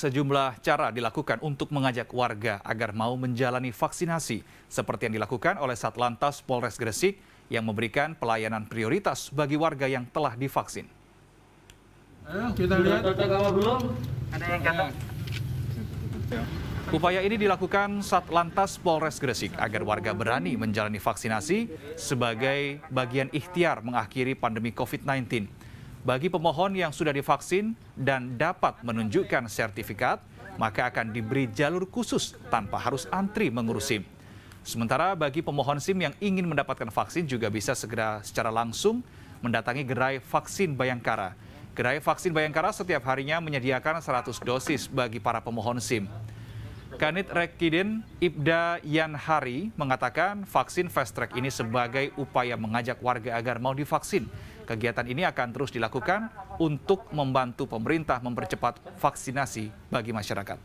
Sejumlah cara dilakukan untuk mengajak warga agar mau menjalani vaksinasi, seperti yang dilakukan oleh Satlantas Polres Gresik yang memberikan pelayanan prioritas bagi warga yang telah divaksin. Ayo kita lihat. belum? Ada yang kata? Upaya ini dilakukan Satlantas Polres Gresik agar warga berani menjalani vaksinasi sebagai bagian ikhtiar mengakhiri pandemi COVID-19. Bagi pemohon yang sudah divaksin dan dapat menunjukkan sertifikat, maka akan diberi jalur khusus tanpa harus antri mengurus SIM. Sementara bagi pemohon SIM yang ingin mendapatkan vaksin juga bisa segera secara langsung mendatangi gerai vaksin Bayangkara. Gerai vaksin Bayangkara setiap harinya menyediakan 100 dosis bagi para pemohon SIM. Kanit Rekidin Ibda Yanhari mengatakan vaksin fast track ini sebagai upaya mengajak warga agar mau divaksin. Kegiatan ini akan terus dilakukan untuk membantu pemerintah mempercepat vaksinasi bagi masyarakat.